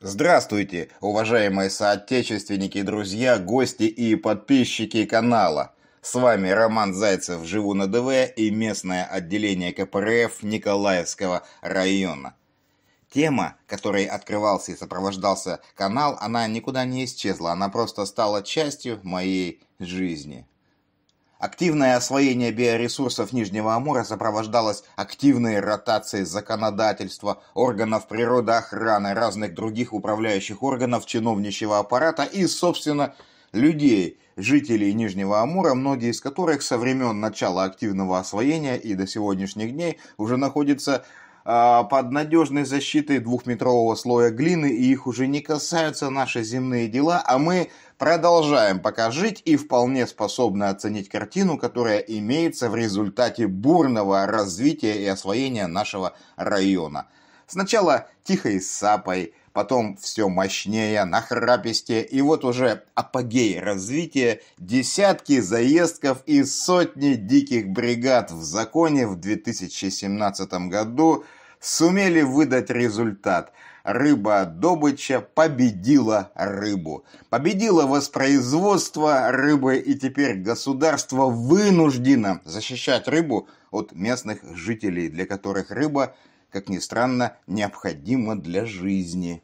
Здравствуйте, уважаемые соотечественники, друзья, гости и подписчики канала. С вами Роман Зайцев, живу на ДВ и местное отделение КПРФ Николаевского района. Тема, которой открывался и сопровождался канал, она никуда не исчезла, она просто стала частью моей жизни. Активное освоение биоресурсов Нижнего Амура сопровождалось активной ротацией законодательства, органов природоохраны, разных других управляющих органов, чиновничьего аппарата и, собственно, людей, жителей Нижнего Амура, многие из которых со времен начала активного освоения и до сегодняшних дней уже находятся а, под надежной защитой двухметрового слоя глины, и их уже не касаются наши земные дела, а мы продолжаем пока жить и вполне способны оценить картину, которая имеется в результате бурного развития и освоения нашего района. Сначала тихой сапой, потом все мощнее, нахраписте, и вот уже апогей развития, десятки заездков и сотни диких бригад в законе в 2017 году – сумели выдать результат. Рыба добыча победила рыбу. Победила воспроизводство рыбы, и теперь государство вынуждено защищать рыбу от местных жителей, для которых рыба, как ни странно, необходима для жизни.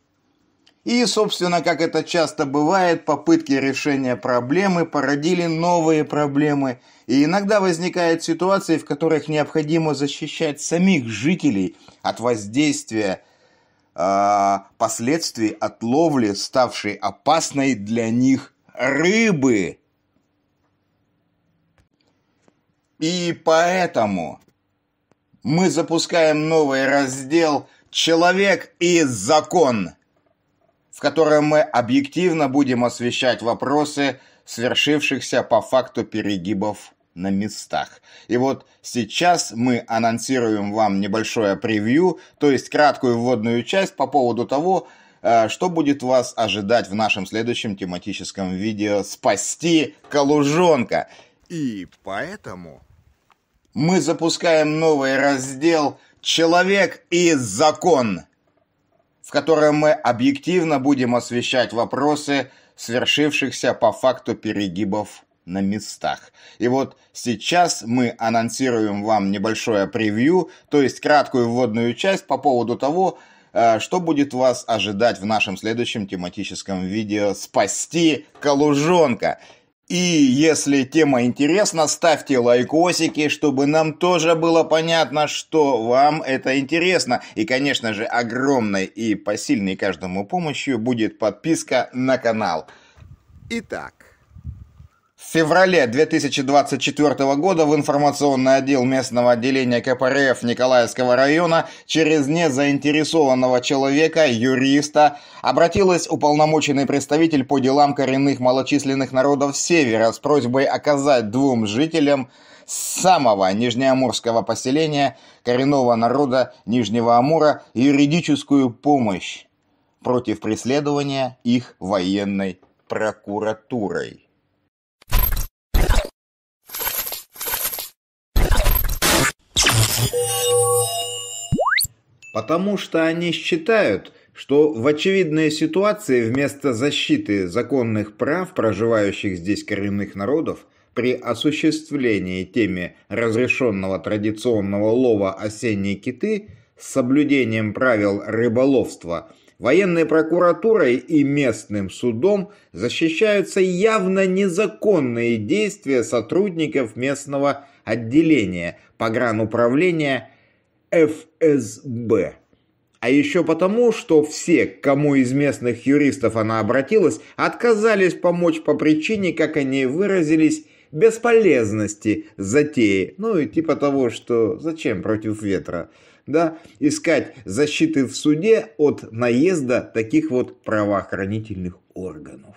И, собственно, как это часто бывает, попытки решения проблемы породили новые проблемы, и иногда возникают ситуации, в которых необходимо защищать самих жителей от воздействия э, последствий от ловли, ставшей опасной для них рыбы. И поэтому мы запускаем новый раздел «Человек и закон» в котором мы объективно будем освещать вопросы свершившихся по факту перегибов на местах. И вот сейчас мы анонсируем вам небольшое превью, то есть краткую вводную часть по поводу того, э, что будет вас ожидать в нашем следующем тематическом видео «Спасти Калужонка». И поэтому мы запускаем новый раздел «Человек и закон» в котором мы объективно будем освещать вопросы свершившихся по факту перегибов на местах. И вот сейчас мы анонсируем вам небольшое превью, то есть краткую вводную часть по поводу того, э, что будет вас ожидать в нашем следующем тематическом видео «Спасти Калужонка». И если тема интересна, ставьте лайкосики, чтобы нам тоже было понятно, что вам это интересно. И, конечно же, огромной и посильной каждому помощью будет подписка на канал. Итак, феврале 2024 года в информационный отдел местного отделения КПРФ Николаевского района через незаинтересованного человека, юриста, обратилась уполномоченный представитель по делам коренных малочисленных народов Севера с просьбой оказать двум жителям самого нижнеамурского поселения коренного народа Нижнего Амура юридическую помощь против преследования их военной прокуратурой. Потому что они считают, что в очевидной ситуации вместо защиты законных прав проживающих здесь коренных народов при осуществлении теме разрешенного традиционного лова осенней киты с соблюдением правил рыболовства военной прокуратурой и местным судом защищаются явно незаконные действия сотрудников местного отделения – погрануправления ФСБ. А еще потому, что все, к кому из местных юристов она обратилась, отказались помочь по причине, как они выразились, бесполезности затеи. Ну и типа того, что зачем против ветра? Да, искать защиты в суде от наезда таких вот правоохранительных органов.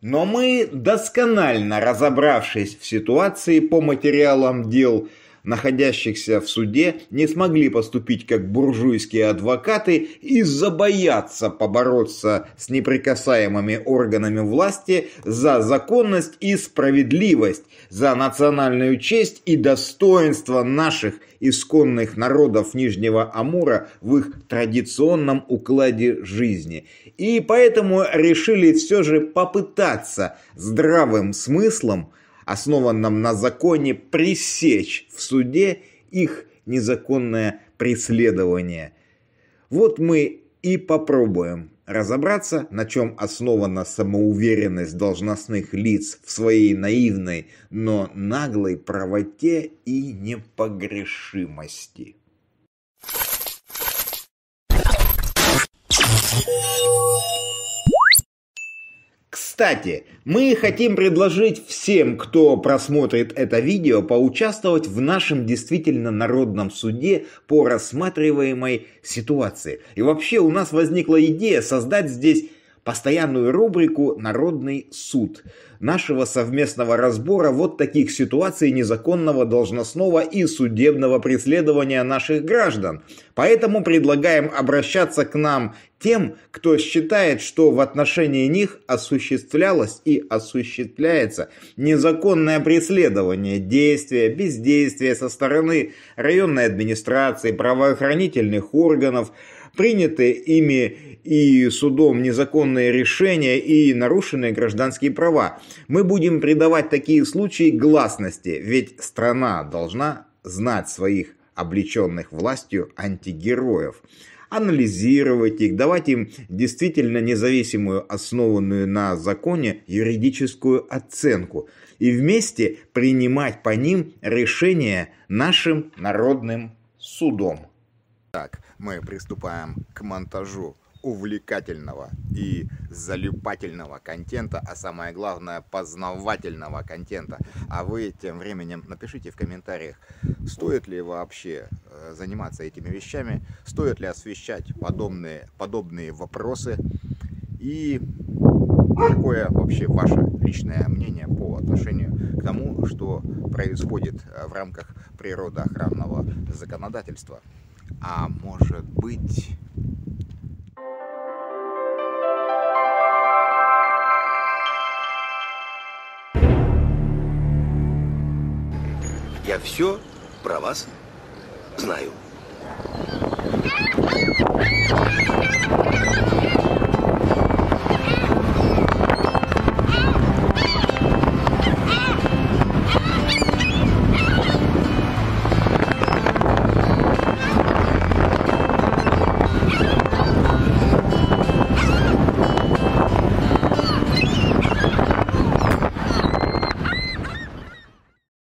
Но мы, досконально разобравшись в ситуации по материалам дел, находящихся в суде, не смогли поступить как буржуйские адвокаты из-за боятся побороться с неприкасаемыми органами власти за законность и справедливость, за национальную честь и достоинство наших исконных народов Нижнего Амура в их традиционном укладе жизни. И поэтому решили все же попытаться здравым смыслом основанном на законе, пресечь в суде их незаконное преследование. Вот мы и попробуем разобраться, на чем основана самоуверенность должностных лиц в своей наивной, но наглой правоте и непогрешимости. you кстати, мы хотим предложить всем, кто просмотрит это видео, поучаствовать в нашем действительно народном суде по рассматриваемой ситуации. И вообще у нас возникла идея создать здесь постоянную рубрику «Народный суд» нашего совместного разбора вот таких ситуаций незаконного должностного и судебного преследования наших граждан. Поэтому предлагаем обращаться к нам тем, кто считает, что в отношении них осуществлялось и осуществляется незаконное преследование, действия, бездействия со стороны районной администрации, правоохранительных органов, принятые ими и судом незаконные решения и нарушенные гражданские права. Мы будем придавать такие случаи гласности, ведь страна должна знать своих облеченных властью антигероев анализировать их, давать им действительно независимую, основанную на законе юридическую оценку и вместе принимать по ним решения нашим народным судом. Так, мы приступаем к монтажу увлекательного и залипательного контента, а самое главное, познавательного контента. А вы тем временем напишите в комментариях, стоит ли вообще э, заниматься этими вещами, стоит ли освещать подобные, подобные вопросы и какое вообще ваше личное мнение по отношению к тому, что происходит э, в рамках природоохранного законодательства а может быть... Я все про вас знаю.